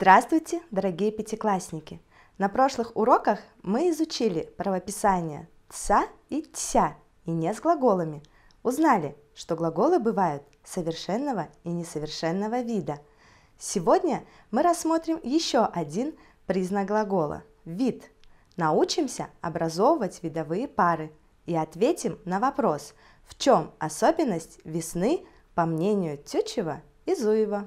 Здравствуйте, дорогие пятиклассники! На прошлых уроках мы изучили правописание ца и «тся» и не с глаголами. Узнали, что глаголы бывают совершенного и несовершенного вида. Сегодня мы рассмотрим еще один признак глагола – вид. Научимся образовывать видовые пары и ответим на вопрос, в чем особенность весны, по мнению Тютчева и Зуева.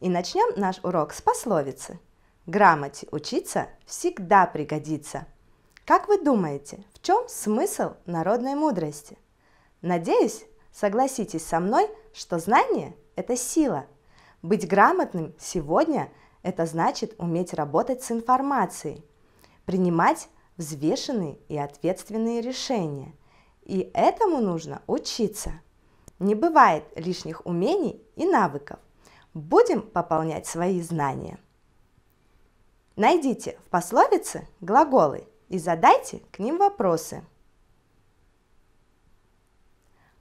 И начнем наш урок с пословицы. Грамоте учиться всегда пригодится. Как вы думаете, в чем смысл народной мудрости? Надеюсь, согласитесь со мной, что знание – это сила. Быть грамотным сегодня – это значит уметь работать с информацией, принимать взвешенные и ответственные решения. И этому нужно учиться. Не бывает лишних умений и навыков будем пополнять свои знания. Найдите в пословице глаголы и задайте к ним вопросы.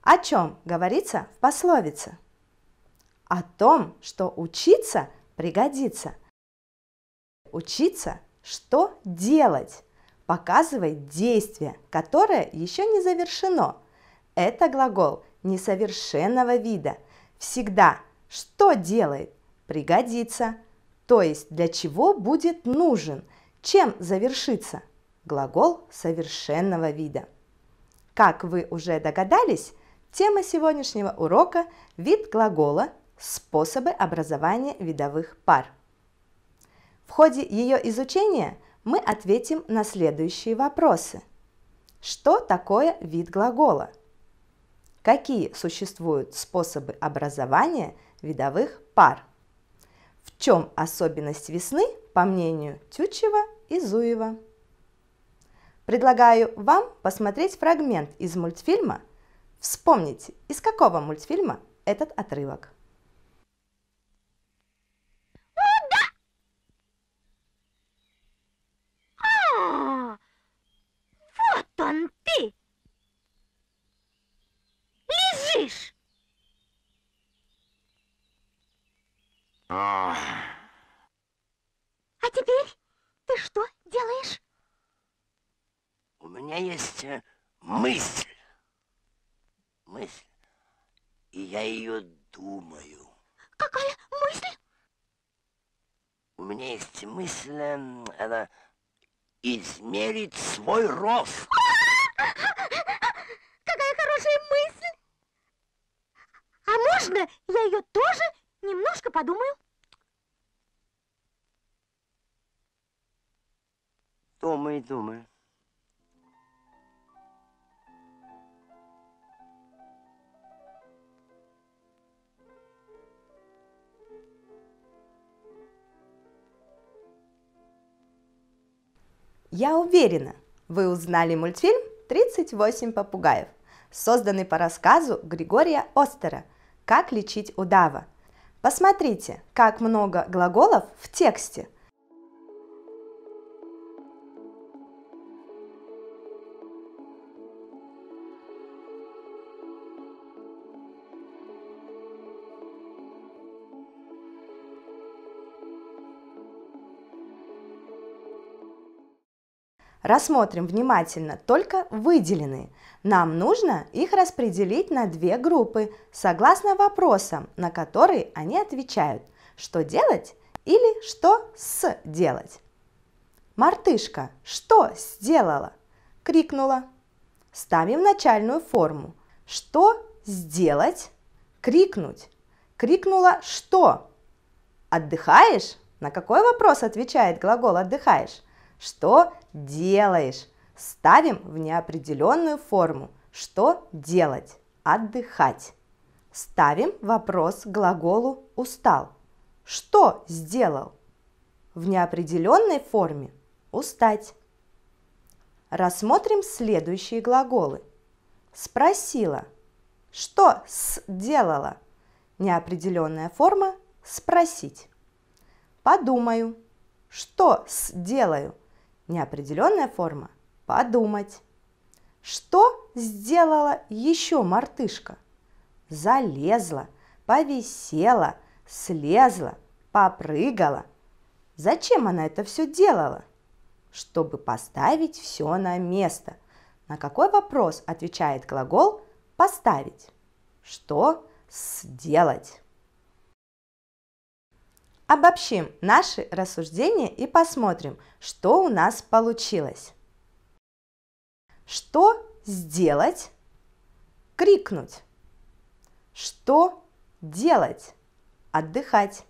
О чем говорится в пословице? О том, что учиться пригодится. Учиться, что делать, показывает действие, которое еще не завершено. Это глагол несовершенного вида. Всегда что делает? Пригодится. То есть для чего будет нужен? Чем завершится? Глагол совершенного вида. Как вы уже догадались, тема сегодняшнего урока – вид глагола, способы образования видовых пар. В ходе ее изучения мы ответим на следующие вопросы. Что такое вид глагола? Какие существуют способы образования видовых пар. В чем особенность весны, по мнению Тютчева и Зуева? Предлагаю вам посмотреть фрагмент из мультфильма. Вспомните, из какого мультфильма этот отрывок. А, он ты? Лежишь! Ах. А теперь ты что делаешь? У меня есть э, мысль. Мысль. И я ее думаю. Какая мысль? У меня есть мысль, э, она измерить свой рост. Какая хорошая мысль! А можно я ее тоже немножко подумаю? Тома и Дума. Я уверена, вы узнали мультфильм «38 попугаев», созданный по рассказу Григория Остера «Как лечить удава». Посмотрите, как много глаголов в тексте – Рассмотрим внимательно только выделенные. Нам нужно их распределить на две группы, согласно вопросам, на которые они отвечают. Что делать или что с делать? Мартышка, что сделала? Крикнула. Ставим начальную форму. Что сделать? Крикнуть. Крикнула что? Отдыхаешь? На какой вопрос отвечает глагол «отдыхаешь»? Что делаешь? Ставим в неопределенную форму. Что делать? Отдыхать. Ставим вопрос к глаголу «устал». Что сделал? В неопределенной форме «устать». Рассмотрим следующие глаголы. Спросила. Что сделала? Неопределенная форма «спросить». Подумаю. Что сделаю? Неопределенная форма – подумать. Что сделала еще мартышка? Залезла, повисела, слезла, попрыгала. Зачем она это все делала? Чтобы поставить все на место. На какой вопрос отвечает глагол «поставить»? Что сделать? Обобщим наши рассуждения и посмотрим, что у нас получилось. Что сделать? Крикнуть. Что делать? Отдыхать.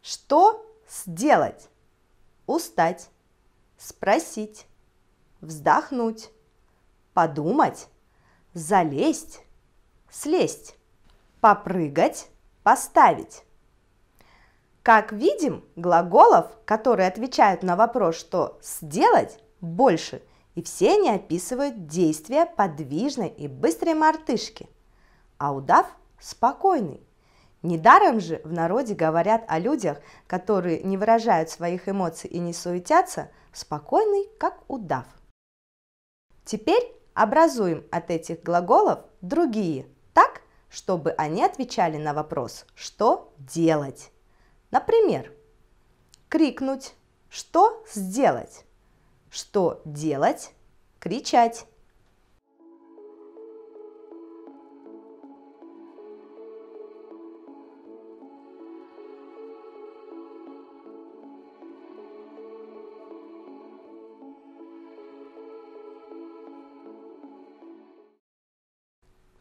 Что сделать? Устать. Спросить. Вздохнуть. Подумать. Залезть. Слезть. Попрыгать. Поставить. Как видим, глаголов, которые отвечают на вопрос, что «сделать» больше, и все они описывают действия подвижной и быстрой мартышки, а удав – спокойный. Недаром же в народе говорят о людях, которые не выражают своих эмоций и не суетятся, спокойный, как удав. Теперь образуем от этих глаголов другие так, чтобы они отвечали на вопрос «что делать?». Например, крикнуть, что сделать, что делать, кричать.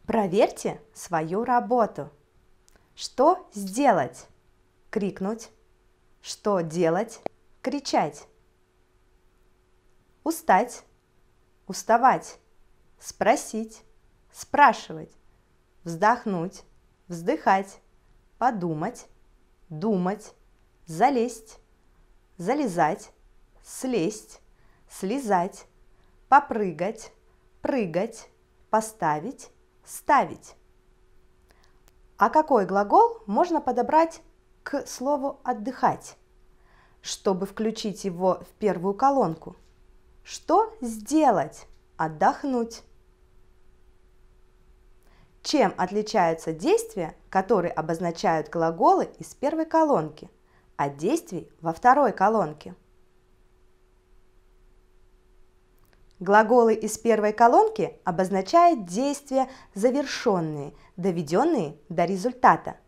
Проверьте свою работу. Что сделать? крикнуть, что делать, кричать, устать, уставать, спросить, спрашивать, вздохнуть, вздыхать, подумать, думать, залезть, залезать, слезть, слезать, попрыгать, прыгать, поставить, ставить. А какой глагол можно подобрать к слову «отдыхать», чтобы включить его в первую колонку. Что сделать? Отдохнуть. Чем отличаются действия, которые обозначают глаголы из первой колонки, от действий во второй колонке? Глаголы из первой колонки обозначают действия завершенные, доведенные до результата –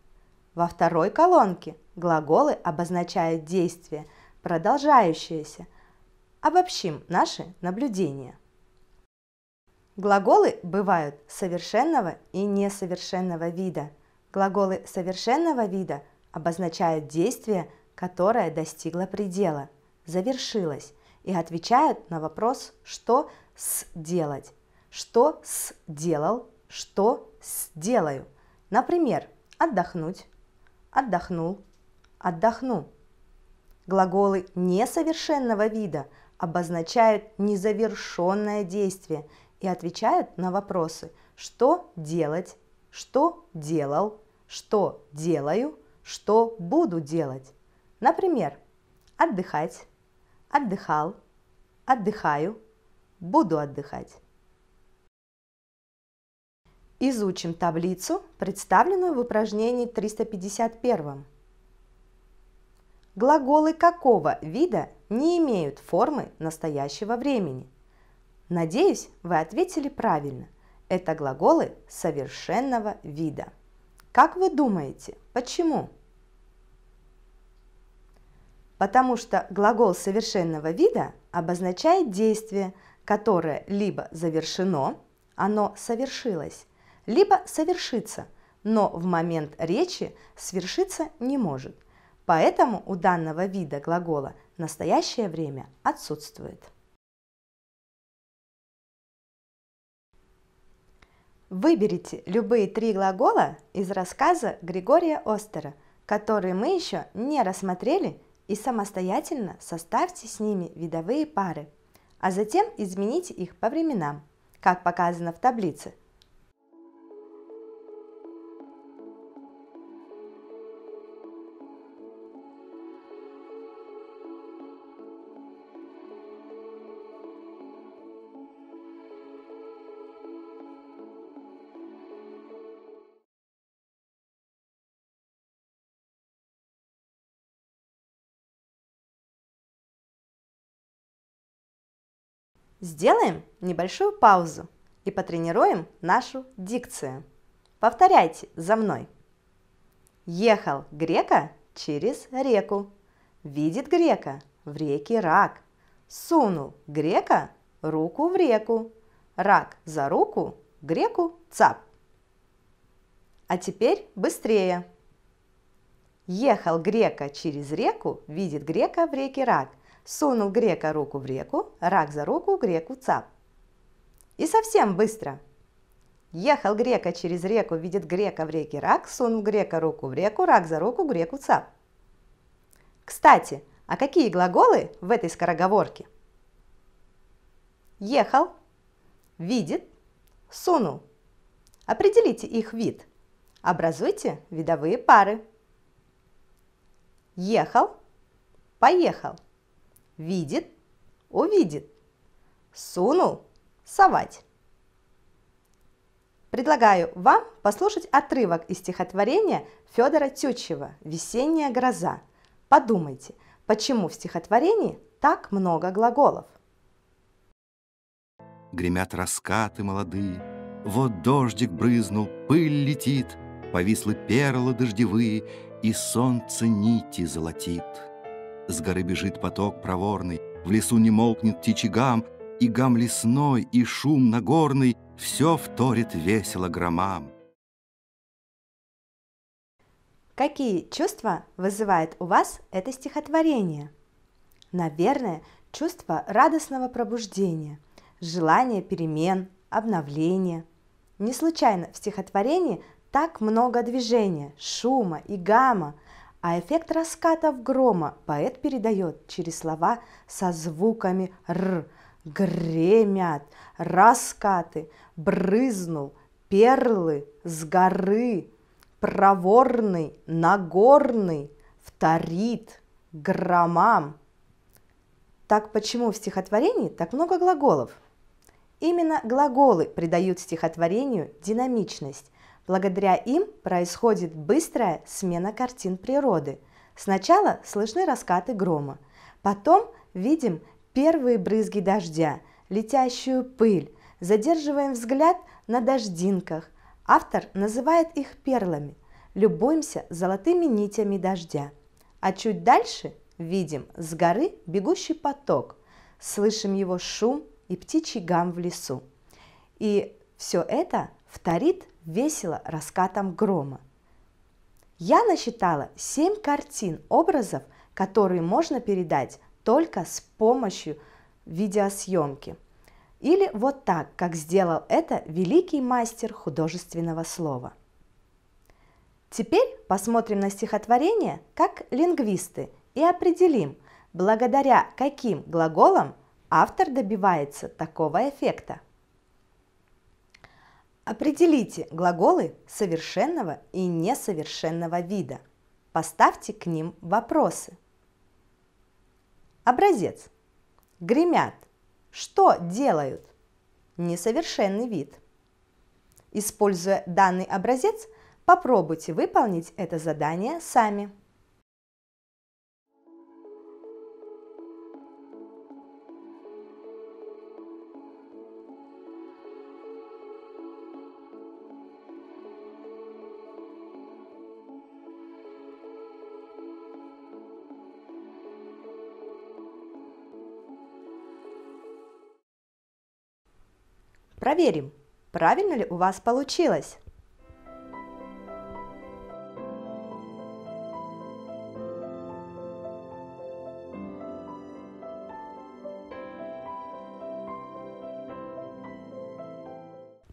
во второй колонке глаголы обозначают действие, продолжающееся. Обобщим наши наблюдения. Глаголы бывают совершенного и несовершенного вида. Глаголы совершенного вида обозначают действие, которое достигло предела, завершилось, и отвечают на вопрос «что сделать?», «что сделал?», «что сделаю?». Например, отдохнуть, отдохнул, отдохну. Глаголы несовершенного вида обозначают незавершенное действие и отвечают на вопросы «что делать?», «что делал?», «что делаю?», «что буду делать?». Например, отдыхать, отдыхал, отдыхаю, буду отдыхать. Изучим таблицу, представленную в упражнении 351. Глаголы какого вида не имеют формы настоящего времени? Надеюсь, вы ответили правильно. Это глаголы совершенного вида. Как вы думаете, почему? Потому что глагол совершенного вида обозначает действие, которое либо завершено, оно совершилось, либо совершится, но в момент речи свершиться не может. Поэтому у данного вида глагола настоящее время отсутствует. Выберите любые три глагола из рассказа Григория Остера, которые мы еще не рассмотрели, и самостоятельно составьте с ними видовые пары, а затем измените их по временам, как показано в таблице – Сделаем небольшую паузу и потренируем нашу дикцию. Повторяйте за мной. Ехал грека через реку. Видит грека в реке рак. Сунул грека руку в реку. Рак за руку, греку цап. А теперь быстрее. Ехал грека через реку, видит грека в реке рак. Сунул грека руку в реку, рак за руку греку цап. И совсем быстро. Ехал грека через реку, видит грека в реке рак, сунул грека руку в реку, рак за руку греку цап. Кстати, а какие глаголы в этой скороговорке? Ехал, видит, сунул. Определите их вид. Образуйте видовые пары. Ехал, поехал. Видит, увидит. Сунул, совать. Предлагаю вам послушать отрывок из стихотворения Федора Тютчева «Весенняя гроза». Подумайте, почему в стихотворении так много глаголов? Гремят раскаты молодые, вот дождик брызнул, пыль летит, повислы перла дождевые, и солнце нити золотит. С горы бежит поток проворный, в лесу не молкнет птичий гам, и гам лесной, и шум нагорный все вторит весело громам. Какие чувства вызывает у вас это стихотворение? Наверное, чувство радостного пробуждения, желание перемен, обновления. Не случайно в стихотворении так много движения, шума и гамма – а эффект раскатов грома поэт передает через слова со звуками «р», «гремят», «раскаты», «брызнул», «перлы», «с горы», «проворный», «нагорный», «вторит», «громам». Так почему в стихотворении так много глаголов? Именно глаголы придают стихотворению динамичность, Благодаря им происходит быстрая смена картин природы. Сначала слышны раскаты грома, потом видим первые брызги дождя, летящую пыль, задерживаем взгляд на дождинках. Автор называет их перлами. Любуемся золотыми нитями дождя. А чуть дальше видим с горы бегущий поток, слышим его шум и птичий гам в лесу. И все это вторит весело раскатом грома. Я насчитала семь картин образов, которые можно передать только с помощью видеосъемки. Или вот так, как сделал это великий мастер художественного слова. Теперь посмотрим на стихотворение как лингвисты и определим, благодаря каким глаголам автор добивается такого эффекта. Определите глаголы совершенного и несовершенного вида. Поставьте к ним вопросы. Образец. Гремят. Что делают? Несовершенный вид. Используя данный образец, попробуйте выполнить это задание сами. Проверим, правильно ли у вас получилось.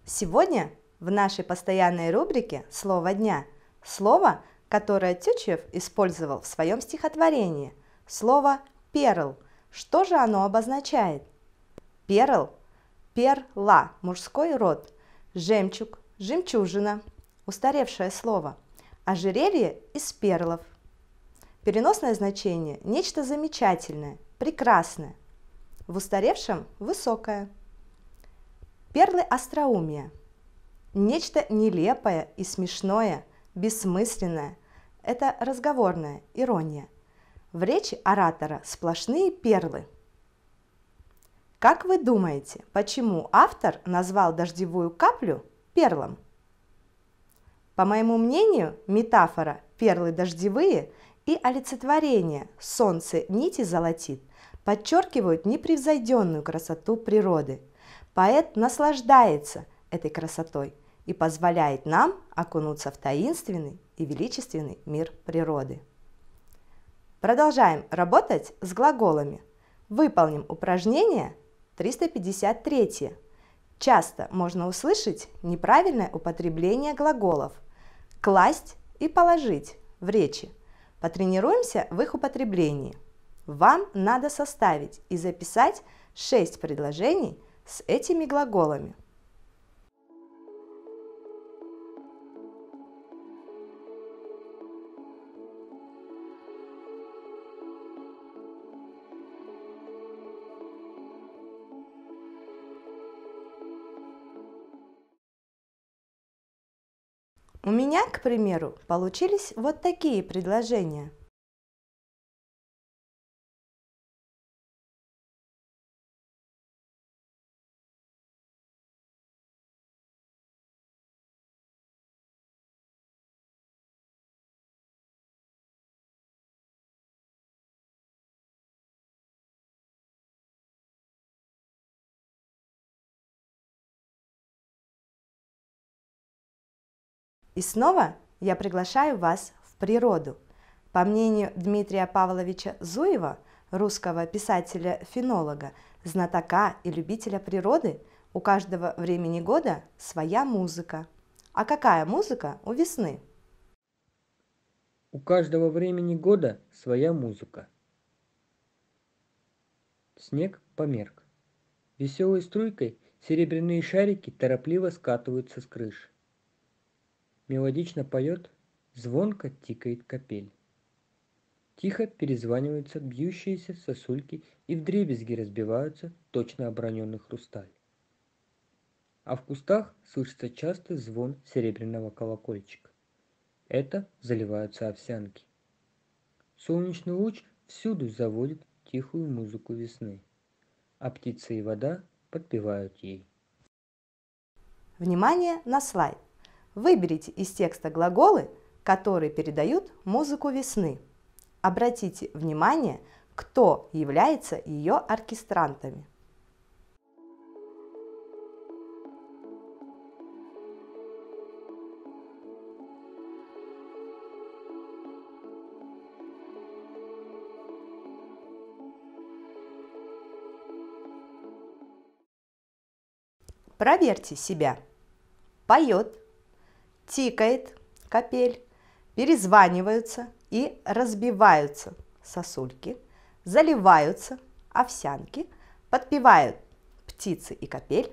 Сегодня в нашей постоянной рубрике «Слово дня» слово, которое Тютчев использовал в своем стихотворении, слово «перл». Что же оно обозначает? Перл – перла, мужской род, жемчуг, жемчужина, устаревшее слово, ожерелье из перлов. Переносное значение – нечто замечательное, прекрасное. В устаревшем – высокое. Перлы остроумия – нечто нелепое и смешное, бессмысленное. Это разговорная ирония. В речи оратора сплошные перлы – как вы думаете, почему автор назвал дождевую каплю перлом? По моему мнению, метафора «перлы дождевые» и олицетворение «солнце нити золотит» подчеркивают непревзойденную красоту природы. Поэт наслаждается этой красотой и позволяет нам окунуться в таинственный и величественный мир природы. Продолжаем работать с глаголами. Выполним упражнение – 353. Часто можно услышать неправильное употребление глаголов «класть» и «положить» в речи. Потренируемся в их употреблении. Вам надо составить и записать 6 предложений с этими глаголами. У меня, к примеру, получились вот такие предложения. И снова я приглашаю вас в природу. По мнению Дмитрия Павловича Зуева, русского писателя-фенолога, знатока и любителя природы, у каждого времени года своя музыка. А какая музыка у весны? У каждого времени года своя музыка. Снег померк. Веселой струйкой серебряные шарики торопливо скатываются с крыши. Мелодично поет, звонко тикает капель. Тихо перезваниваются бьющиеся сосульки и вдребезги разбиваются точно оброненный хрусталь. А в кустах слышится частый звон серебряного колокольчика. Это заливаются овсянки. Солнечный луч всюду заводит тихую музыку весны, а птицы и вода подпевают ей. Внимание на слайд! Выберите из текста глаголы, которые передают музыку весны. Обратите внимание, кто является ее оркестрантами. Проверьте себя. Поет тикает капель, перезваниваются и разбиваются сосульки, заливаются овсянки, подпевают птицы и капель.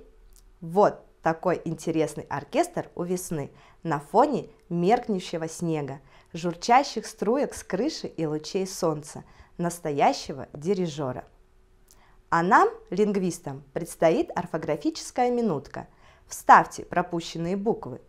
Вот такой интересный оркестр у весны на фоне меркнущего снега, журчащих струек с крыши и лучей солнца, настоящего дирижера. А нам, лингвистам, предстоит орфографическая минутка. Вставьте пропущенные буквы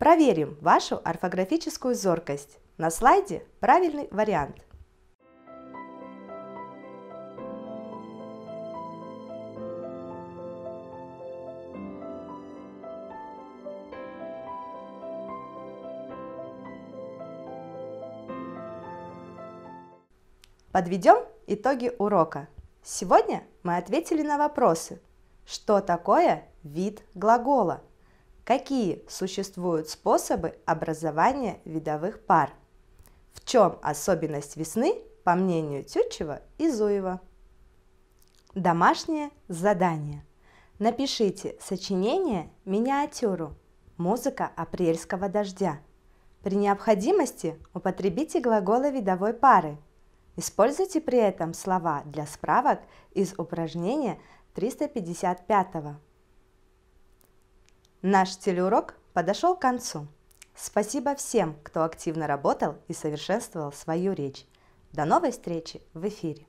Проверим вашу орфографическую зоркость. На слайде правильный вариант. Подведем итоги урока. Сегодня мы ответили на вопросы, что такое вид глагола – Какие существуют способы образования видовых пар? В чем особенность весны, по мнению Тютчева и Зуева? Домашнее задание. Напишите сочинение «Миниатюру. Музыка апрельского дождя». При необходимости употребите глаголы видовой пары. Используйте при этом слова для справок из упражнения 355. Наш телеурок подошел к концу. Спасибо всем, кто активно работал и совершенствовал свою речь. До новой встречи в эфире!